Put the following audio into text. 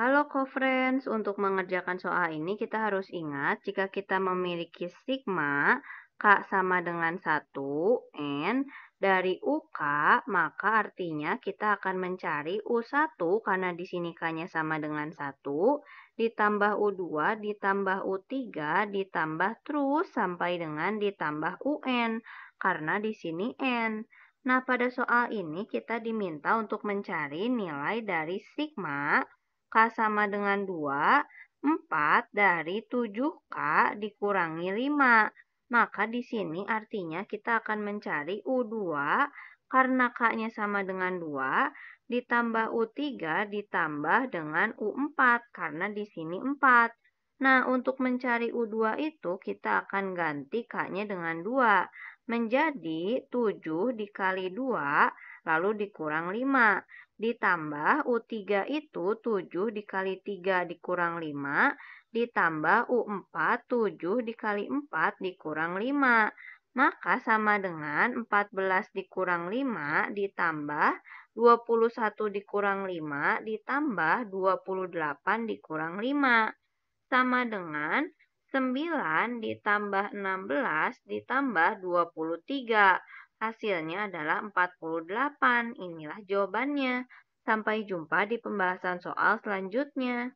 Halo co-friends, untuk mengerjakan soal ini kita harus ingat jika kita memiliki sigma K sama dengan 1, N, dari UK, maka artinya kita akan mencari U1 karena di sini K-nya sama dengan 1, ditambah U2, ditambah U3, ditambah terus sampai dengan ditambah UN, karena di sini N. Nah, pada soal ini kita diminta untuk mencari nilai dari sigma K sama dengan 2, 4 dari 7K dikurangi 5. Maka di sini artinya kita akan mencari U2 karena K-nya sama dengan 2 ditambah U3 ditambah dengan U4 karena di sini 4. Nah, untuk mencari U2 itu kita akan ganti K-nya dengan 2. Menjadi 7 dikali 2 lalu dikurang 5. Ditambah U3 itu 7 dikali 3 dikurang 5. Ditambah U4 7 dikali 4 dikurang 5. Maka sama dengan 14 dikurang 5 ditambah 21 dikurang 5 ditambah 28 dikurang 5 sama dengan 9 ditambah 16 ditambah 23. Hasilnya adalah 48. Inilah jawabannya. Sampai jumpa di pembahasan soal selanjutnya.